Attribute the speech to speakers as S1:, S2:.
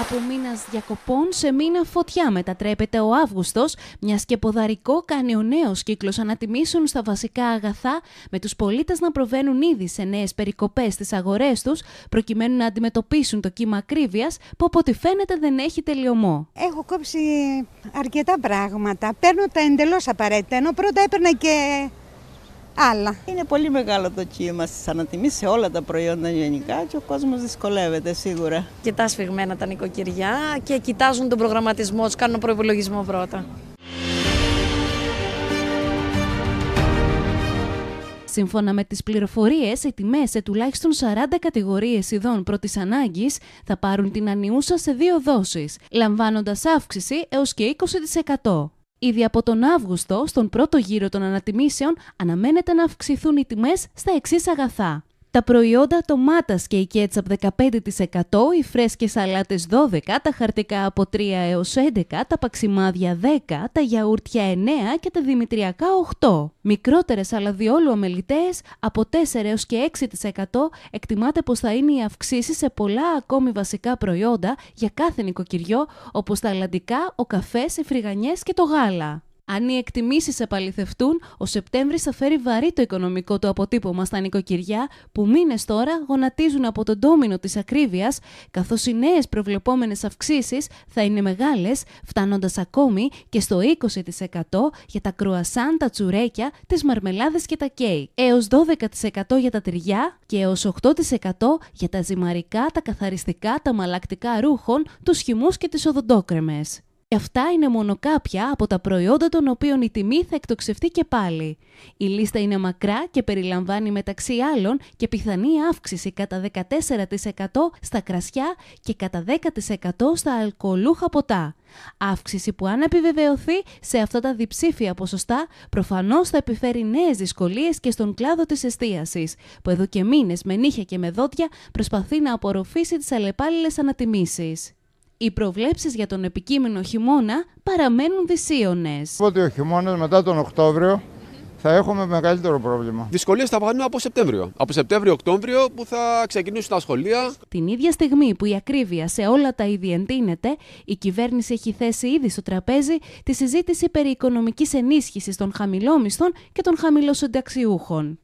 S1: Από μήνας διακοπών σε μήνα φωτιά μετατρέπεται ο Αύγουστος, μιας και ποδαρικό κάνει ο νέος κύκλος ανατιμήσεων στα βασικά αγαθά, με τους πολίτες να προβαίνουν ήδη σε νέες περικοπές στις αγορές τους, προκειμένου να αντιμετωπίσουν το κύμα ακρίβειας που από ό,τι φαίνεται δεν έχει τελειωμό. Έχω κόψει αρκετά πράγματα. Παίρνω τα εντελώς απαραίτητα, ενώ πρώτα έπαιρνα και άλλα. Είναι πολύ μεγάλο το κύμα στι ανατιμήσει σε όλα τα προϊόντα γενικά και ο κόσμος δυσκολεύεται σίγουρα. Κοιτάς σφιγμένα τα νοικοκυριά και κοιτάζουν τον προγραμματισμό τους, κάνουν προπολογισμό πρώτα. Σύμφωνα με τις πληροφορίες, οι τιμές σε τουλάχιστον 40 κατηγορίες ειδών πρώτης ανάγκης θα πάρουν την ανιούσα σε δύο δόσεις, λαμβάνοντας αύξηση έως και 20%. Ήδη από τον Αύγουστο, στον πρώτο γύρο των ανατιμήσεων, αναμένεται να αυξηθούν οι τιμές στα εξής αγαθά τα προϊόντα τομάτας και η κέτσαπ 15%, οι φρέσκες σαλάτες 12%, τα χαρτικά από 3 έως 11%, τα παξιμάδια 10%, τα γιαούρτια 9% και τα δημητριακά 8%. Μικρότερες αλλά διόλου αμελητές από 4 έως και 6% εκτιμάται πως θα είναι οι αυξήσει σε πολλά ακόμη βασικά προϊόντα για κάθε νοικοκυριό όπως τα αλαντικά, ο καφές, οι φρυγανιές και το γάλα. Αν οι εκτιμήσεις επαληθευτούν, ο Σεπτέμβρη θα φέρει βαρύ το οικονομικό του αποτύπωμα στα νοικοκυριά, που μήνες τώρα γονατίζουν από τον ντόμινο της ακρίβειας, καθώς οι νέες προβλεπόμενες αυξήσεις θα είναι μεγάλες, φτάνοντας ακόμη και στο 20% για τα κρουασάν, τα τσουρέκια, τις μαρμελάδες και τα κέικ, έω 12% για τα τυριά και έως 8% για τα ζυμαρικά, τα καθαριστικά, τα μαλακτικά ρούχων, τους χυμούς και τις οδοντόκρεμες. Αυτά είναι μόνο κάποια από τα προϊόντα των οποίων η τιμή θα εκτοξευτεί και πάλι. Η λίστα είναι μακρά και περιλαμβάνει μεταξύ άλλων και πιθανή αύξηση κατά 14% στα κρασιά και κατά 10% στα αλκοολούχα ποτά. Αύξηση που αν επιβεβαιωθεί σε αυτά τα διψήφια ποσοστά προφανώς θα επιφέρει νέες δυσκολίες και στον κλάδο της εστίασης που εδώ και μήνες με νύχια και με δόντια προσπαθεί να απορροφήσει τις αλλεπάλληλες ανατιμήσεις οι προβλέψεις για τον επικείμενο χειμώνα παραμένουν δυσίωνες. Οπότε ο χειμώνας μετά τον Οκτώβριο θα έχουμε μεγαλύτερο πρόβλημα. Δυσκολίες θα βγάλουν από Σεπτέμβριο. Από Σεπτέμβριο-Οκτώβριο που θα ξεκινήσουν τα σχολεία. Την ίδια στιγμή που η ακρίβεια σε όλα τα είδη εντείνεται, η κυβέρνηση έχει θέσει ήδη στο τραπέζι τη συζήτηση περί οικονομικής ενίσχυσης των χαμηλόμισθων και των χαμηλοσυνταξιούχων.